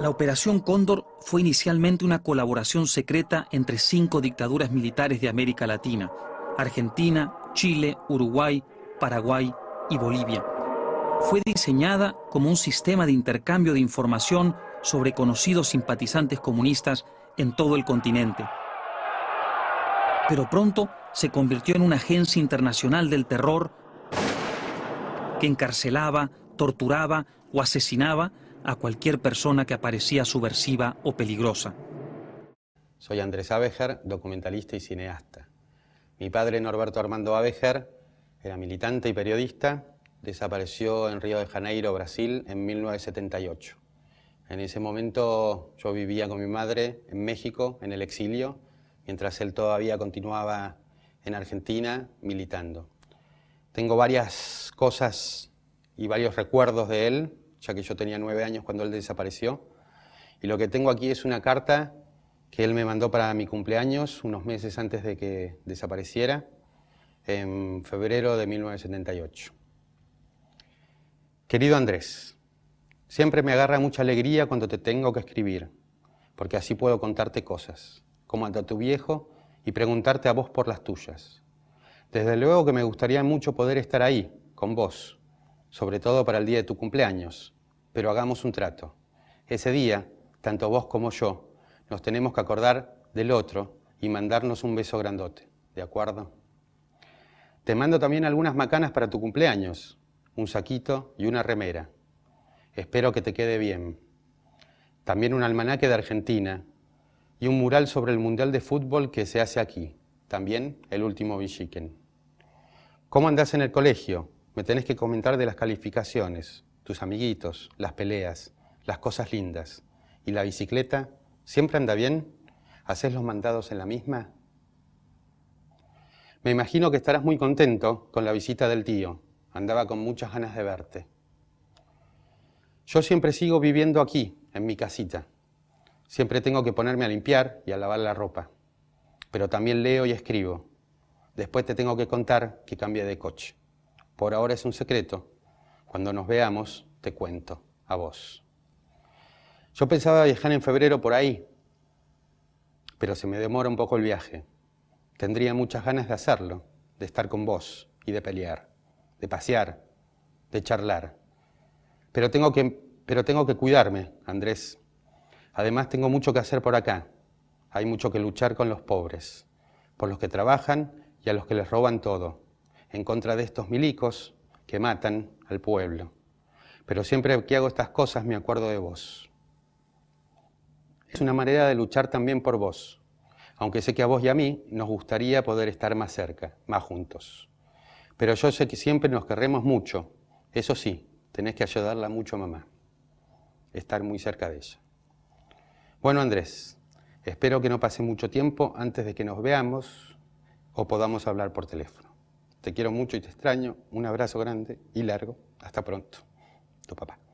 La Operación Cóndor fue inicialmente una colaboración secreta entre cinco dictaduras militares de América Latina, Argentina, Chile, Uruguay, Paraguay y Bolivia. Fue diseñada como un sistema de intercambio de información sobre conocidos simpatizantes comunistas en todo el continente. Pero pronto se convirtió en una agencia internacional del terror que encarcelaba, torturaba o asesinaba a cualquier persona que aparecía subversiva o peligrosa. Soy Andrés Abejar, documentalista y cineasta. Mi padre Norberto Armando Abejar, era militante y periodista, desapareció en Río de Janeiro, Brasil, en 1978. En ese momento yo vivía con mi madre en México, en el exilio, mientras él todavía continuaba en Argentina militando. Tengo varias cosas y varios recuerdos de él ya que yo tenía nueve años cuando él desapareció. Y lo que tengo aquí es una carta que él me mandó para mi cumpleaños, unos meses antes de que desapareciera, en febrero de 1978. Querido Andrés, siempre me agarra mucha alegría cuando te tengo que escribir, porque así puedo contarte cosas, como a tu viejo y preguntarte a vos por las tuyas. Desde luego que me gustaría mucho poder estar ahí, con vos, sobre todo para el día de tu cumpleaños, pero hagamos un trato. Ese día, tanto vos como yo, nos tenemos que acordar del otro y mandarnos un beso grandote, ¿de acuerdo? Te mando también algunas macanas para tu cumpleaños, un saquito y una remera. Espero que te quede bien. También un almanaque de Argentina y un mural sobre el Mundial de Fútbol que se hace aquí, también el último bichiquen. ¿Cómo andás en el colegio? Me tenés que comentar de las calificaciones, tus amiguitos, las peleas, las cosas lindas. ¿Y la bicicleta? ¿Siempre anda bien? ¿Haces los mandados en la misma? Me imagino que estarás muy contento con la visita del tío. Andaba con muchas ganas de verte. Yo siempre sigo viviendo aquí, en mi casita. Siempre tengo que ponerme a limpiar y a lavar la ropa. Pero también leo y escribo. Después te tengo que contar que cambié de coche. Por ahora es un secreto. Cuando nos veamos, te cuento a vos. Yo pensaba viajar en febrero por ahí, pero se me demora un poco el viaje. Tendría muchas ganas de hacerlo, de estar con vos y de pelear, de pasear, de charlar. Pero tengo que, pero tengo que cuidarme, Andrés. Además tengo mucho que hacer por acá. Hay mucho que luchar con los pobres, por los que trabajan y a los que les roban todo en contra de estos milicos que matan al pueblo. Pero siempre que hago estas cosas me acuerdo de vos. Es una manera de luchar también por vos, aunque sé que a vos y a mí nos gustaría poder estar más cerca, más juntos. Pero yo sé que siempre nos querremos mucho, eso sí, tenés que ayudarla mucho mamá, estar muy cerca de ella. Bueno Andrés, espero que no pase mucho tiempo antes de que nos veamos o podamos hablar por teléfono. Te quiero mucho y te extraño. Un abrazo grande y largo. Hasta pronto. Tu papá.